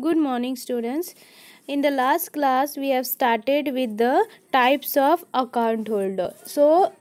good morning students in the last class we have started with the types of account holder so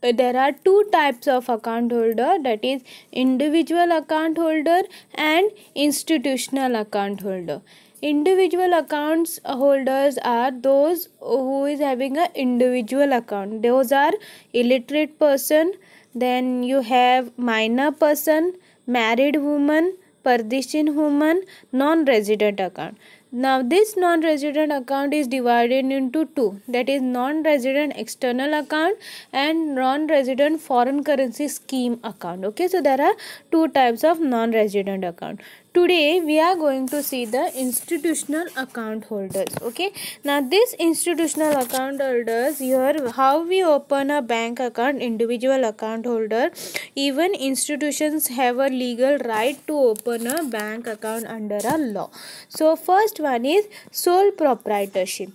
there are two types of account holder that is individual account holder and institutional account holder individual accounts holders are those who is having an individual account those are illiterate person then you have minor person married woman Pardishin Human non-resident account. Now this non-resident account is divided into two that is non-resident external account and non-resident foreign currency scheme account. Okay so there are two types of non-resident account today we are going to see the institutional account holders okay now this institutional account holders here how we open a bank account individual account holder even institutions have a legal right to open a bank account under a law so first one is sole proprietorship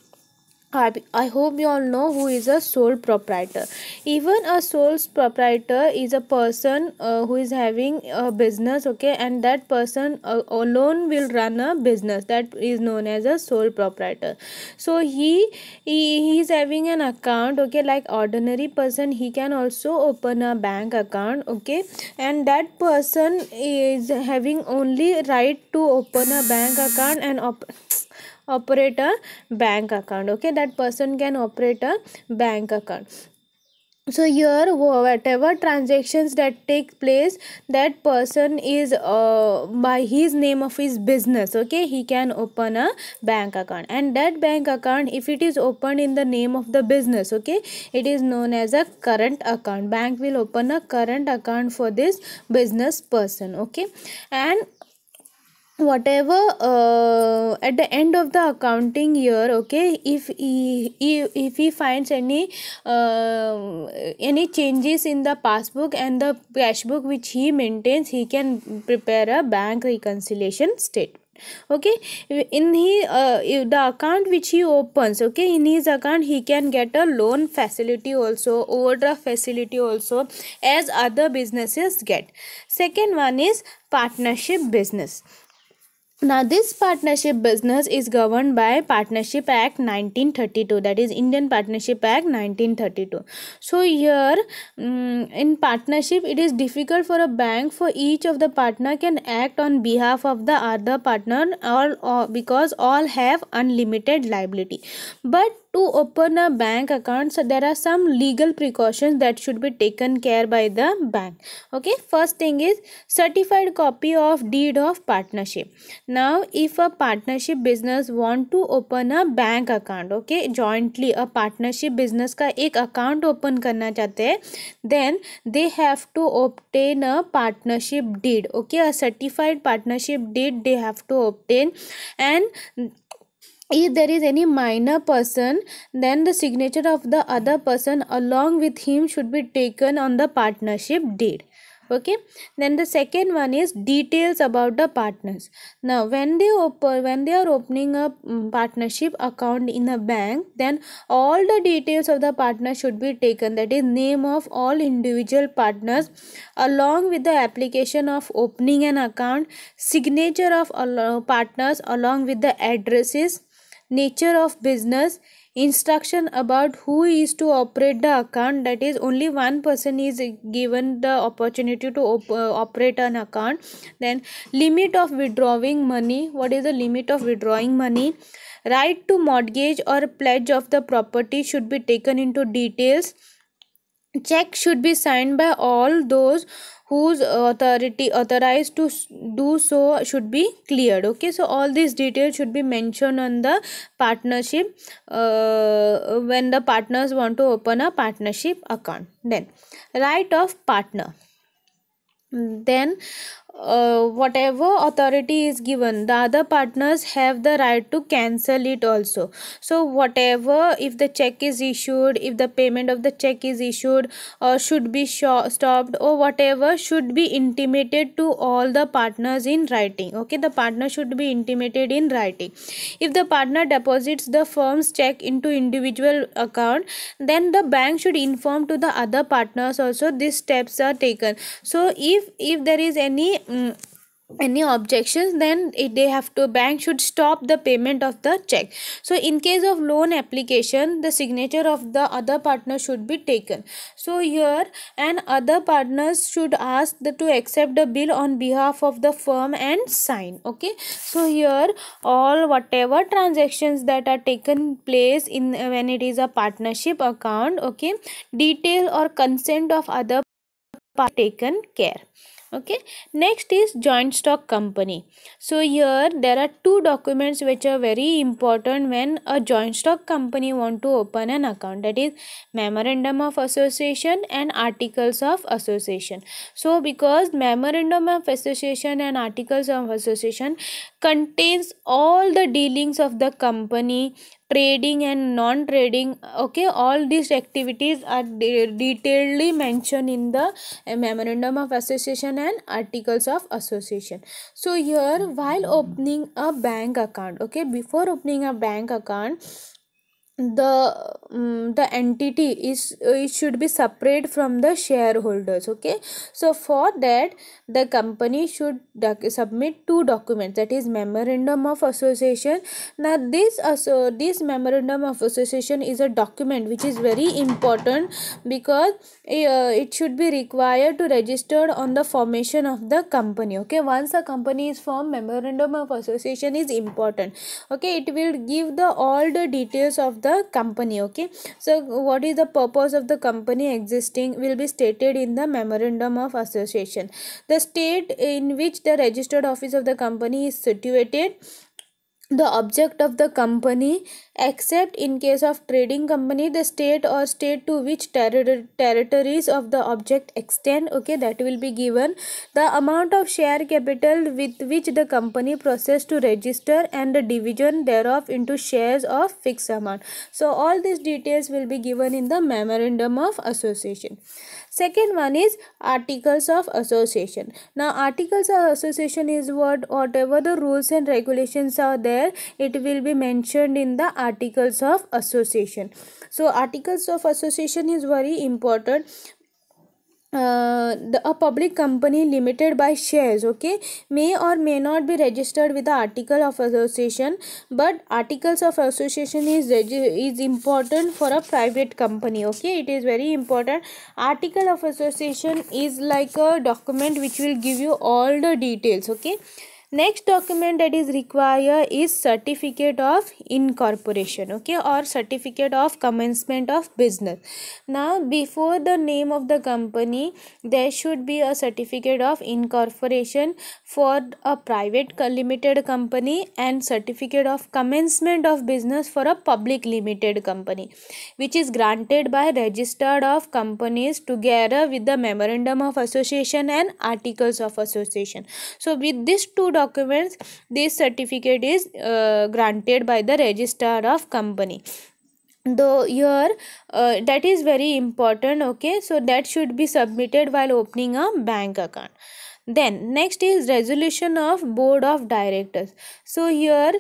I hope you all know who is a sole proprietor. Even a sole proprietor is a person uh, who is having a business, okay, and that person uh, alone will run a business that is known as a sole proprietor. So he he is having an account, okay, like ordinary person. He can also open a bank account, okay, and that person is having only right to open a bank account and. open operate a bank account okay that person can operate a bank account so here whatever transactions that take place that person is uh, by his name of his business okay he can open a bank account and that bank account if it is opened in the name of the business okay it is known as a current account bank will open a current account for this business person okay and whatever uh, at the end of the accounting year okay if he, if he finds any uh, any changes in the passbook and the cash book which he maintains he can prepare a bank reconciliation statement okay in he uh, the account which he opens okay in his account he can get a loan facility also overdraft facility also as other businesses get second one is partnership business now this partnership business is governed by Partnership Act 1932 that is Indian Partnership Act 1932. So here um, in partnership it is difficult for a bank for each of the partner can act on behalf of the other partner or, or because all have unlimited liability. But to open a bank account so there are some legal precautions that should be taken care by the bank okay first thing is certified copy of deed of partnership now if a partnership business want to open a bank account okay jointly a partnership business ka ek account open karna chahte हैं then they have to obtain a partnership deed okay a certified partnership deed they have to obtain and if there is any minor person then the signature of the other person along with him should be taken on the partnership deed okay then the second one is details about the partners now when they open when they are opening a mm, partnership account in a bank then all the details of the partner should be taken that is name of all individual partners along with the application of opening an account signature of all partners along with the addresses nature of business instruction about who is to operate the account that is only one person is given the opportunity to op uh, operate an account then limit of withdrawing money what is the limit of withdrawing money right to mortgage or pledge of the property should be taken into details check should be signed by all those whose authority authorized to do so should be cleared okay so all these details should be mentioned on the partnership uh, when the partners want to open a partnership account then right of partner then uh, whatever authority is given the other partners have the right to cancel it also so whatever if the check is issued if the payment of the check is issued or uh, should be stopped or whatever should be intimated to all the partners in writing okay the partner should be intimated in writing if the partner deposits the firm's check into individual account then the bank should inform to the other partners also these steps are taken so if if there is any any objections then they have to bank should stop the payment of the check so in case of loan application the signature of the other partner should be taken so here and other partners should ask the to accept the bill on behalf of the firm and sign okay so here all whatever transactions that are taken place in when it is a partnership account okay detail or consent of other taken care okay next is joint stock company so here there are two documents which are very important when a joint stock company want to open an account that is memorandum of association and articles of association so because memorandum of association and articles of association contains all the dealings of the company trading and non trading okay all these activities are de detailedly mentioned in the uh, memorandum of association and articles of association so here while opening a bank account okay before opening a bank account the um, the entity is uh, it should be separate from the shareholders okay so for that the company should submit two documents that is memorandum of association now this also this memorandum of association is a document which is very important because uh, it should be required to registered on the formation of the company okay once a company is formed memorandum of association is important okay it will give the all the details of the company okay so what is the purpose of the company existing will be stated in the memorandum of association the state in which the registered office of the company is situated the object of the company except in case of trading company the state or state to which ter territories of the object extend okay that will be given the amount of share capital with which the company process to register and the division thereof into shares of fixed amount so all these details will be given in the memorandum of association second one is articles of association now articles of association is what whatever the rules and regulations are there it will be mentioned in the articles of association so articles of association is very important uh, the a public company limited by shares okay may or may not be registered with the article of association but articles of association is is important for a private company okay it is very important article of association is like a document which will give you all the details okay next document that is required is certificate of incorporation okay or certificate of commencement of business now before the name of the company there should be a certificate of incorporation for a private limited company and certificate of commencement of business for a public limited company which is granted by registered of companies together with the memorandum of association and articles of association so with these two documents this certificate is uh, granted by the registrar of company though here uh, that is very important okay so that should be submitted while opening a bank account then next is resolution of board of directors so here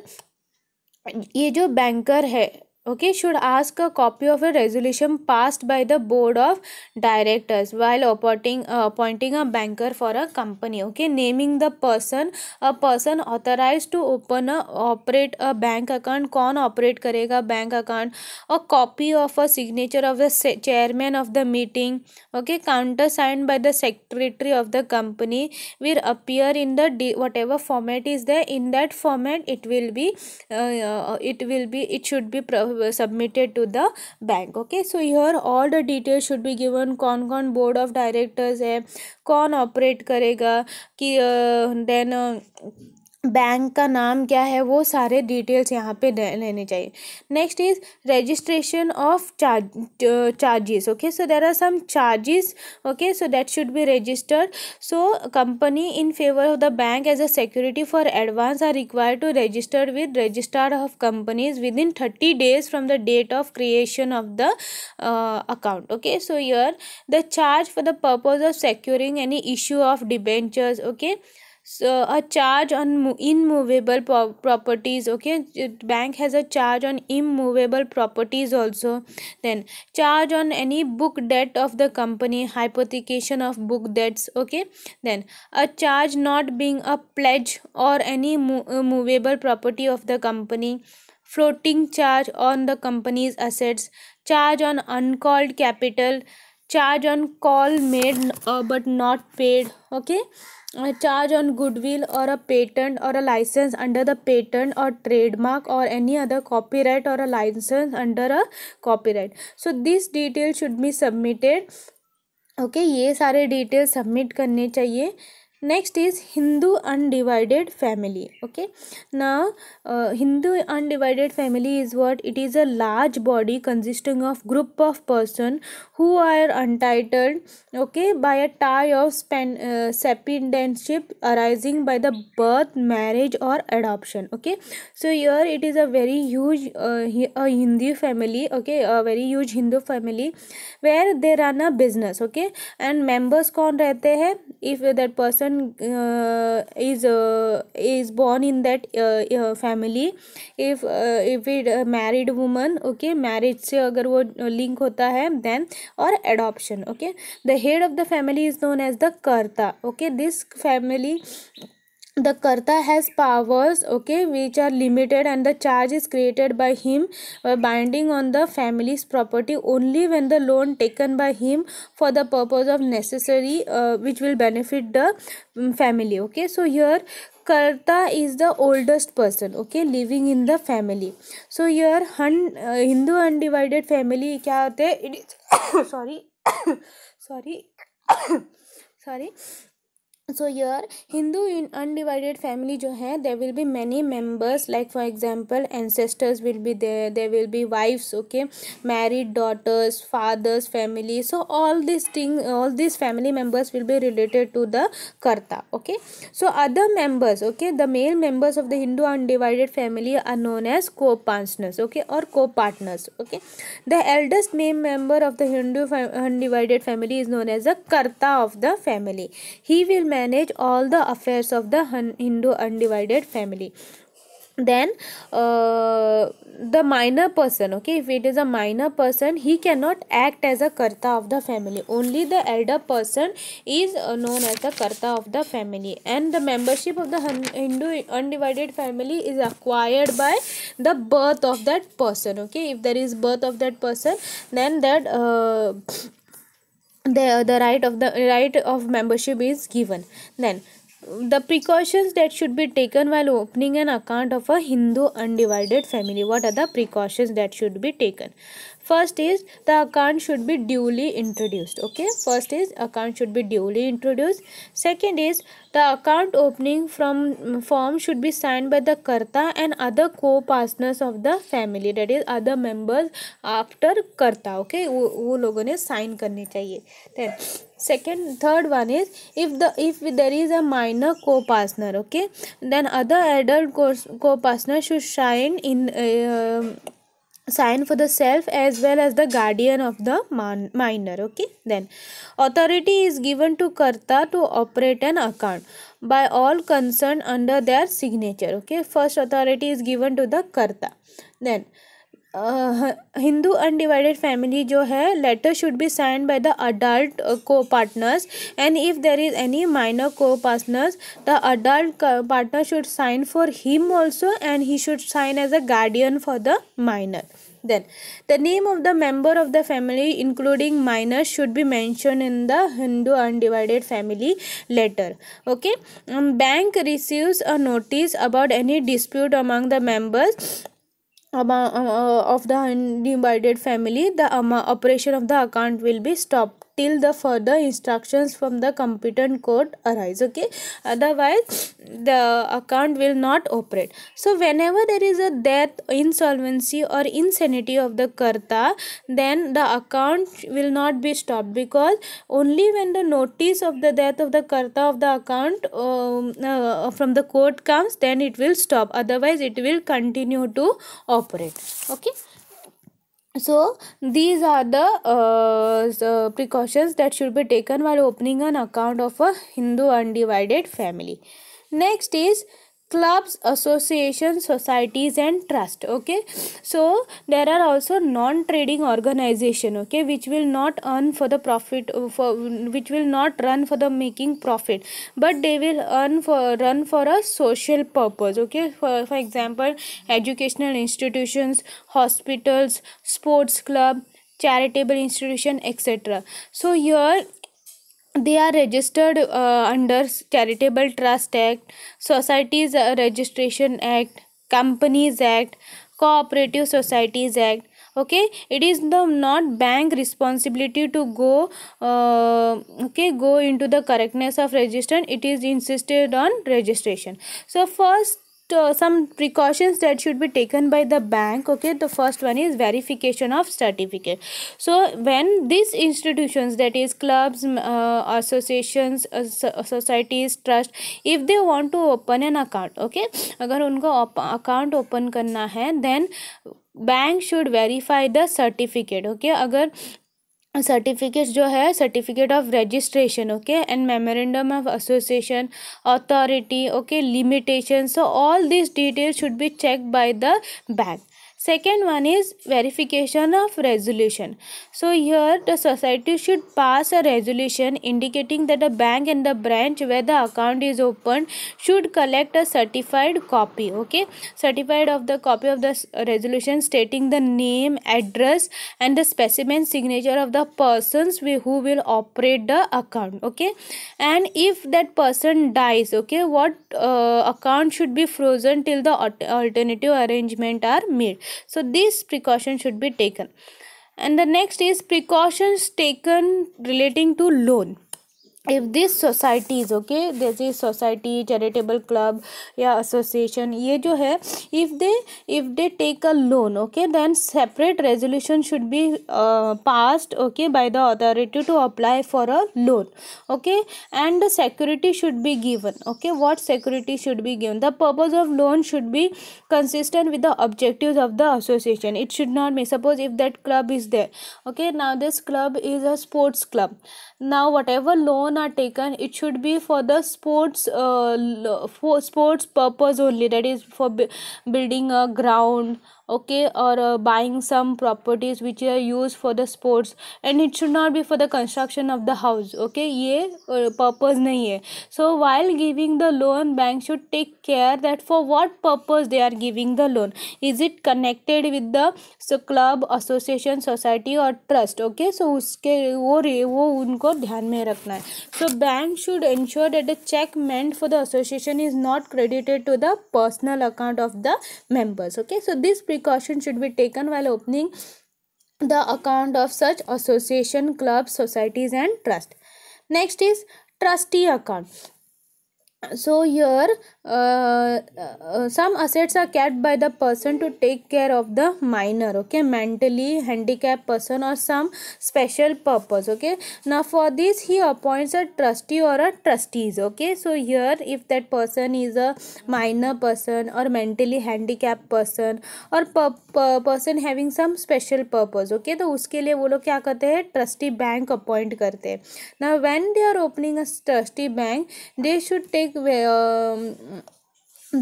ये जो banker है okay should ask a copy of a resolution passed by the board of directors while appointing uh, appointing a banker for a company okay naming the person a person authorized to open a operate a bank account कौन operate करेगा bank account a copy of a signature of the chairman of the meeting okay countersigned by the secretary of the company will appear in the whatever format is there in that format it will be uh, uh it will be it should be submitted to the bank okay so here all the details should be given kon kon board of directors hai kon operate karega ki uh, then uh, bank का नाम क्या है वो सारे details यहाँ पे लेने चाहिए next is registration of charge charges okay so there are some charges okay so that should be registered so company in favour of the bank as a security for advance are require to registered with registrar of companies within thirty days from the date of creation of the account okay so yeah the charge for the purpose of securing any issue of debentures okay so a charge on immovable properties okay bank has a charge on immovable properties also then charge on any book debt of the company hypothecation of book debts okay then a charge not being a pledge or any uh, movable property of the company floating charge on the company's assets charge on uncalled capital charge on call made uh, but not paid okay charge on goodwill or a patent or a licence under the patent or trademark or any other copyright or a licence under a copyright so this detail should be submitted okay ये सारे detail submit करने चाहिए next is hindu undivided family okay now uh, hindu undivided family is what it is a large body consisting of group of person who are untitled okay by a tie of span, uh, arising by the birth marriage or adoption okay so here it is a very huge uh, a hindu family okay a very huge hindu family where they run a business okay and members कौन रहते हैं if that person person uh, is uh, is born in that uh, uh, family if uh, if it uh, married woman okay marriage se agar wo link hota hai then or adoption okay the head of the family is known as the karta okay this family the karta has powers okay which are limited and the charge is created by him by binding on the family's property only when the loan taken by him for the purpose of necessary uh, which will benefit the family okay so here karta is the oldest person okay living in the family so here hun, uh, hindu undivided family kya hote it is sorry sorry sorry so yeah Hindu in undivided family जो है there will be many members like for example ancestors will be there there will be wifes okay married daughters fathers family so all this thing all this family members will be related to the karta okay so other members okay the male members of the Hindu undivided family are known as co partners okay or co partners okay the eldest male member of the Hindu undivided family is known as a karta of the family he will manage all the affairs of the Hindu undivided family then uh, the minor person okay if it is a minor person he cannot act as a karta of the family only the elder person is uh, known as the karta of the family and the membership of the hindu undivided family is acquired by the birth of that person okay if there is birth of that person then that uh, the, the right of the right of membership is given then the precautions that should be taken while opening an account of a hindu undivided family what are the precautions that should be taken first is the account should be duly introduced okay first is account should be duly introduced second is the account opening from form should be sign by the karta and other co partners of the family that is other members after karta okay वो लोगों ने sign करने चाहिए then second third one is if the if there is a minor co partner okay then other adult co partner should sign in sign for the self as well as the guardian of the minor okay then authority is given to karta to operate an account by all concerned under their signature okay first authority is given to the karta then Hindu undivided family जो है letter should be sign by the adult co partners and if there is any minor co partners the adult partner should sign for him also and he should sign as a guardian for the minor Then the name of the member of the family including minors should be mentioned in the Hindu undivided family letter. Okay. Um, bank receives a notice about any dispute among the members uh, of the undivided family the operation of the account will be stopped till the further instructions from the competent court arise okay otherwise the account will not operate so whenever there is a death insolvency or insanity of the karta then the account will not be stopped because only when the notice of the death of the karta of the account um, uh, from the court comes then it will stop otherwise it will continue to operate okay so these are the, uh, the uh, precautions that should be taken while opening an account of a hindu undivided family next is clubs associations societies and trust okay so there are also non trading organization okay which will not earn for the profit uh, for which will not run for the making profit but they will earn for run for a social purpose okay for, for example educational institutions hospitals sports club charitable institution etc so here they are registered uh, under charitable trust act societies uh, registration act companies act cooperative societies act okay it is the not bank responsibility to go uh, okay go into the correctness of registration it is insisted on registration so first uh, some precautions that should be taken by the bank okay the first one is verification of certificate so when these institutions that is clubs uh, associations uh, uh, societies trust if they want to open an account okay अगर उनको account open karna hai, then bank should verify the certificate. Okay, agar. Certificates जो है certificate of registration okay and memorandum of association authority okay limitation so all this detail should be check by the bank second one is verification of resolution so here the society should pass a resolution indicating that the bank and the branch where the account is opened should collect a certified copy okay certified of the copy of the resolution stating the name address and the specimen signature of the persons who will operate the account okay and if that person dies okay what uh, account should be frozen till the alternative arrangement are made so these precautions should be taken and the next is precautions taken relating to loan if this societies okay this is society charitable club या association Ye jo hai, if they if they take a loan okay then separate resolution should be uh, passed okay by the authority to apply for a loan okay and the security should be given okay what security should be given the purpose of loan should be consistent with the objectives of the association it should not be suppose if that club is there okay now this club is a sports club now whatever loan are taken it should be for the sports uh, for sports purpose only that is for building a ground okay or uh, buying some properties which are used for the sports and it should not be for the construction of the house okay ये purpose नहीं है so while giving the loan bank should take care that for what purpose they are giving the loan is it connected with the so club association society or trust okay so उसके वो वो उनको ध्यान में रखना है so bank should ensure that the check meant for the association is not credited to the personal account of the members okay so this precaution should be taken while opening the account of such association clubs societies and trust next is trustee account so here some assets are kept by the person to take care of the minor okay mentally handicap person or some special purpose okay ना for this he appoints a trustee or a trustees okay so here if that person is a minor person or mentally handicap person or person having some special purpose okay तो उसके लिए वो लोग क्या करते हैं trustee bank appoint करते हैं ना when they are opening a trustee bank they should take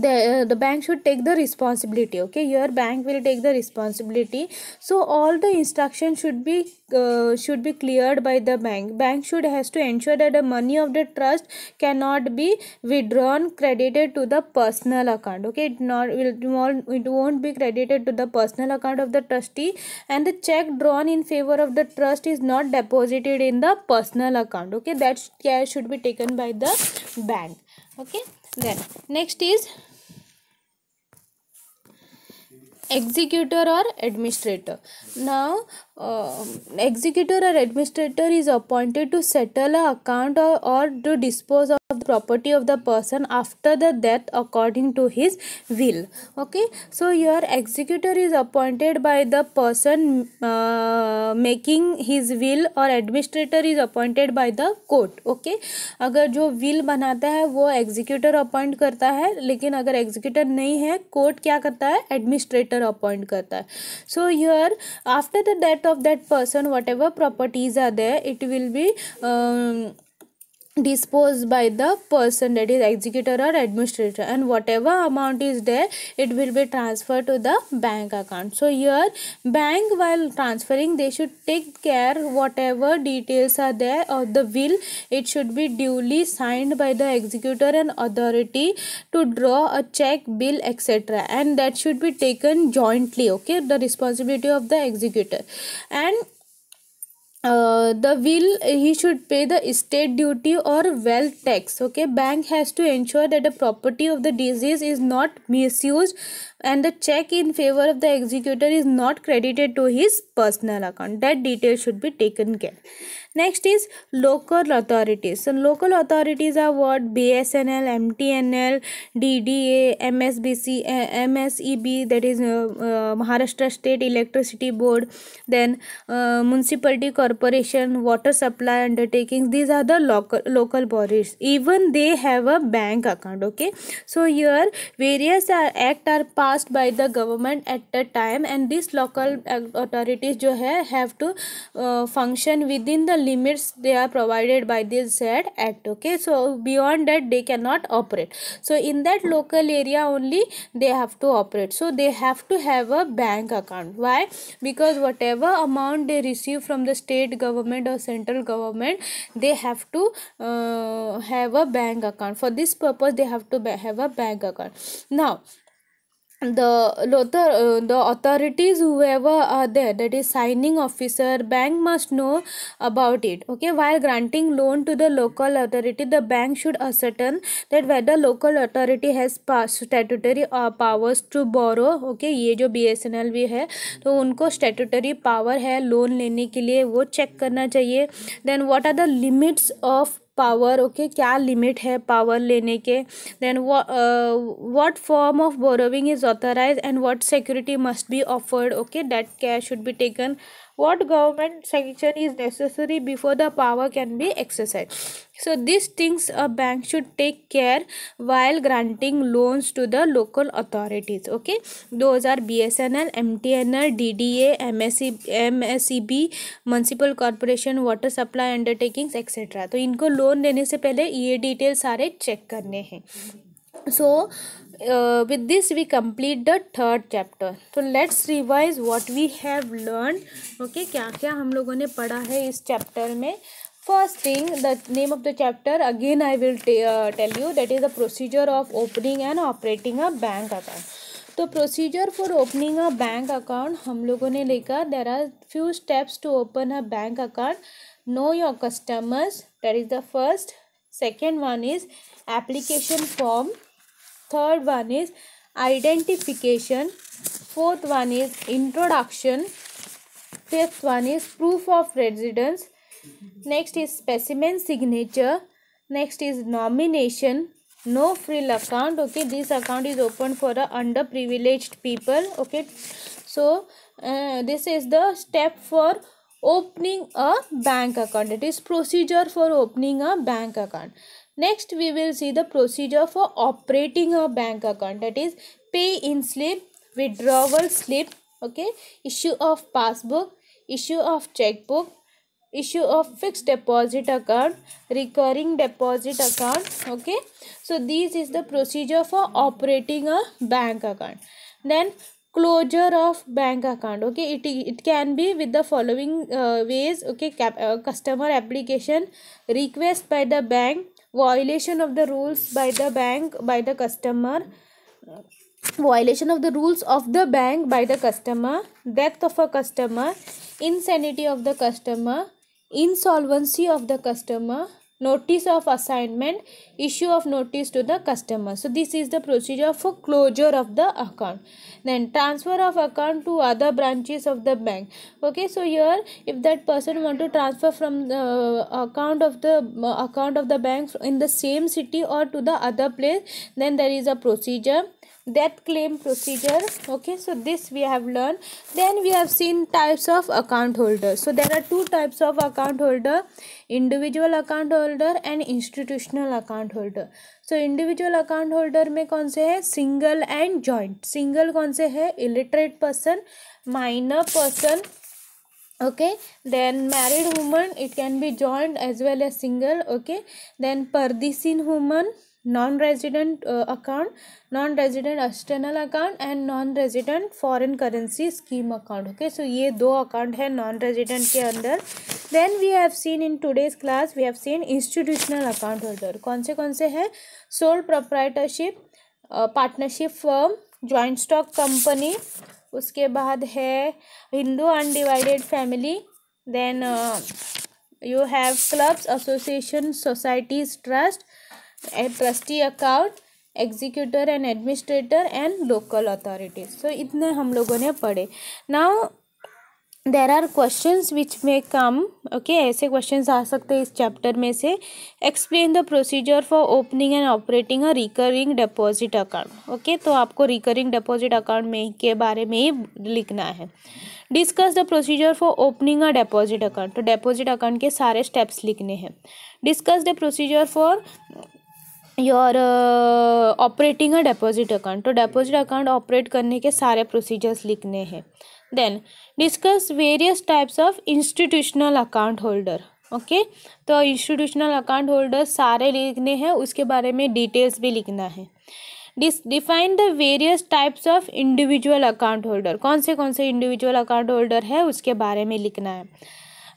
the, uh, the bank should take the responsibility okay your bank will take the responsibility so all the instruction should be uh, should be cleared by the bank bank should has to ensure that the money of the trust cannot be withdrawn credited to the personal account okay it not will it won't be credited to the personal account of the trustee and the check drawn in favor of the trust is not deposited in the personal account okay that care should be taken by the bank okay then next is executor or administrator now executor or administrator is appointed to settle account or to dispose of the property of the person after the death according to his will okay so your executor is appointed by the person making his will or administrator is appointed by the court okay अगर जो will बनाता है वो executor appoint करता है लेकिन अगर executor नहीं है कोर्ट क्या करता है एडमिनिस्ट्रेटर अपॉइंट करता है so your after the death death of that person whatever properties are there it will be um, disposed by the person that is executor or administrator and whatever amount is there it will be transferred to the bank account so here bank while transferring they should take care whatever details are there of the will it should be duly signed by the executor and authority to draw a check bill etc and that should be taken jointly okay the responsibility of the executor and uh, the will he should pay the estate duty or wealth tax okay bank has to ensure that the property of the deceased is not misused and the check in favor of the executor is not credited to his personal account that detail should be taken care next is local authorities so local authorities are word B S N L M T N L D D M S B C M S E B that is Maharashtra state electricity board then municipality corporation water supply undertakings these are the local local bodies even they have a bank account okay so yeah various act are passed by the government at a time and this local authorities जो है have to function within the limits they are provided by this z at okay so beyond that they cannot operate so in that local area only they have to operate so they have to have a bank account why because whatever amount they receive from the state government or central government they have to uh, have a bank account for this purpose they have to have a bank account now the uh, the authorities whoever are there that is signing officer bank must know about it okay while granting loan to the local authority the bank should ascertain that whether local authority has statutory uh, powers to borrow okay ye jo bsnl bhi hai to unko statutory power hai loan lene ke liye wo check karna chahiye then what are the limits of power okay क्या limit है power लेने के then what form of borrowing is authorise and what security must be offered okay that cash should be taken what government sanction is necessary before the power can be exercised so these things a bank should take care while granting loans to the local authorities okay those are bsnl mtnl dda msb msb municipal corporation water supply undertakings etc so, inko loan dene se pehle ye details sare check karne hain so uh, with this we complete the third chapter so let's revise what we have learned okay क्या क्या हम लोगों ने पढ़ा है इस chapter में first thing the name of the chapter again I will uh, tell you that is the procedure of opening and operating a bank account तो procedure for opening a bank account हम लोगों ने देखा there are few steps to open a bank account know your customers that is the first second one is application form third one is identification fourth one is introduction fifth one is proof of residence next is specimen signature next is nomination no frill account okay this account is open for the underprivileged people okay so uh, this is the step for opening a bank account it is procedure for opening a bank account Next we will see the procedure for operating a bank account that is pay in slip, withdrawal slip, okay, issue of passbook, issue of checkbook, issue of fixed deposit account recurring deposit account okay so this is the procedure for operating a bank account then closure of bank account okay it it can be with the following uh, ways okay cap, uh, customer application request by the bank violation of the rules by the bank by the customer violation of the rules of the bank by the customer death of a customer insanity of the customer insolvency of the customer notice of assignment issue of notice to the customer so this is the procedure for closure of the account then transfer of account to other branches of the bank okay so here if that person want to transfer from the account of the account of the bank in the same city or to the other place then there is a procedure death claim procedure okay so this we have learned then we have seen types of account holder so there are two types of account holder individual account holder and institutional account holder so individual account holder mein kaun se hai single and joint single kaun se hai illiterate person minor person okay then married woman it can be joined as well as single okay then pardesin woman non resident account non resident external account and non resident foreign currency scheme account okay so ये दो account है non resident के अंदर then we have seen in today's class we have seen institutional account holder कौन से कौन से हैं sole proprietorship partnership firm joint stock company उसके बाद है Hindu undivided family then you have clubs association societies trust trustee account executor and administrator and local authorities so इतने हम लोगों ने पढ़े now there are question which में कम ओके ऐसे क्वेश्चन आ सकते हैं इस चैप्टर में से explain the procedure for opening and operating a recurring deposit account okay तो आपको रिकरिंग डिपॉजिट अकाउंट में के बारे में ही लिखना है discuss the procedure for opening a deposit account तो डिपॉजिट अकाउंट के सारे स्टेप्स लिखने हैं discuss the procedure for your operating a deposit account तो डिपॉजिट अकाउंट ऑपरेट करने के सारे प्रोसीजर्स लिखने हैं then discuss various types of institutional account holder okay तो इंस्टीट्यूशनल अकाउंट होल्डर सारे लिखने हैं उसके बारे में डिटेल्स भी लिखना है this define the various types of individual account holder कौन से कौन से इंडिविजुअल अकाउंट होल्डर है उसके बारे में लिखना है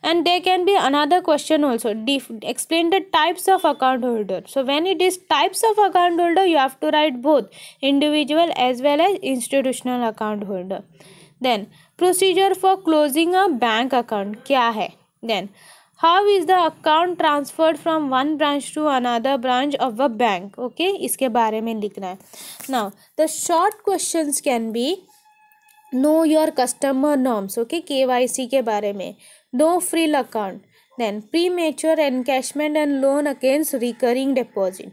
and there can be another question also def- explain the types of account holder so when it is types of account holder you have to write both individual as well as institutional account holder then procedure for closing a bank account kya hai then how is the account transferred from one branch to another branch of a bank okay iske bare mein likhna hai now the short questions can be know your customer norms okay kyc ke bare mein no free account. Then premature encashment and loan against recurring deposit.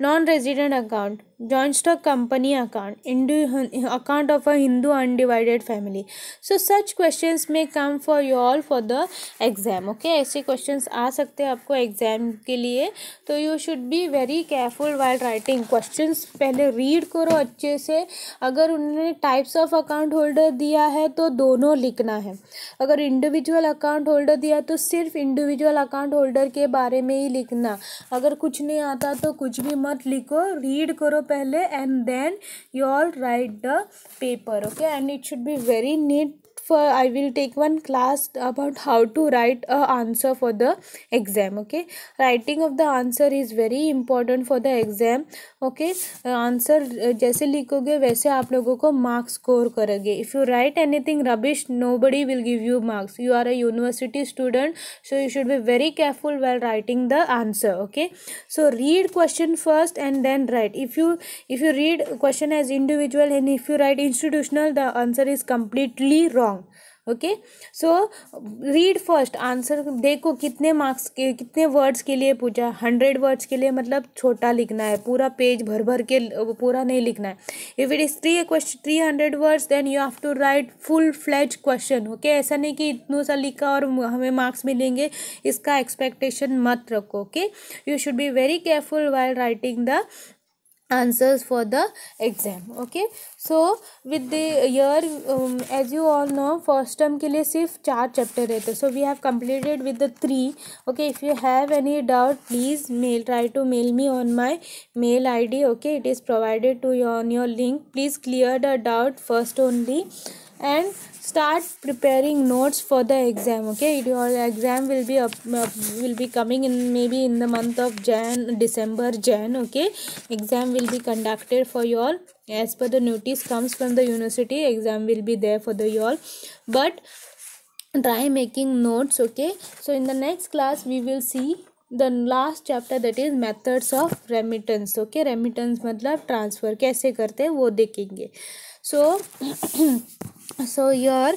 Non-resident account joint stock company account Hindu account of a Hindu undivided family so such questions may come for you all for the exam okay ऐसे questions आ सकते हैं आपको exam के लिए तो you should be very careful while writing questions पहले read करो अच्छे से अगर उन्होंने types of account holder दिया है तो दोनों लिखना है अगर individual account holder दिया तो सिर्फ individual account holder के बारे में ही लिखना अगर कुछ नहीं आता तो कुछ भी मत लिखो रीड करो पहले and then you all write the paper okay and it should be very neat uh, i will take one class about how to write a answer for the exam okay writing of the answer is very important for the exam okay uh, answer uh, jaise likhoge waise aap logo ko marks score karoge if you write anything rubbish nobody will give you marks you are a university student so you should be very careful while writing the answer okay so read question first and then write if you if you read question as individual and if you write institutional the answer is completely wrong okay so read first answer देखो कितने marks के कितने words के लिए पूछा hundred words के लिए मतलब छोटा लिखना है पूरा पेज भर भर के पूरा नहीं लिखना है if it is three question three hundred words then you have to write full fledge question okay ऐसा नहीं कि इतनों सा लिखा और हमें मार्क्स मिलेंगे इसका एक्सपेक्टेशन मत रखो okay you should be very careful while writing the answers for the exam okay so with the year um, as you all know first term के लिए सिर्फ चार chapter रहते so we have completed with the three okay if you have any doubt please mail try to mail me on my mail id okay it is provided to you on your link please clear the doubt first only and start preparing notes for the exam okay your exam will be up, up, will be coming in maybe in the month of jan december jan okay exam will be conducted for you all as per the notice comes from the university exam will be there for the you all but try making notes okay so in the next class we will see the last chapter that is methods of remittance okay remittance matlab transfer kaise karte हैं wo dekhenge so so here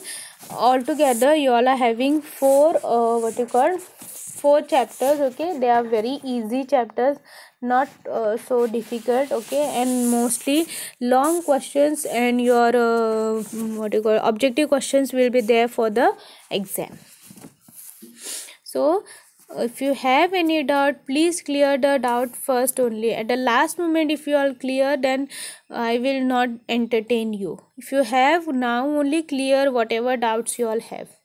altogether you all are having four uh, what you call four chapters okay they are very easy chapters not uh, so difficult okay and mostly long questions and your uh, what you call objective questions will be there for the exam so if you have any doubt please clear the doubt first only at the last moment if you are clear then i will not entertain you if you have now only clear whatever doubts you all have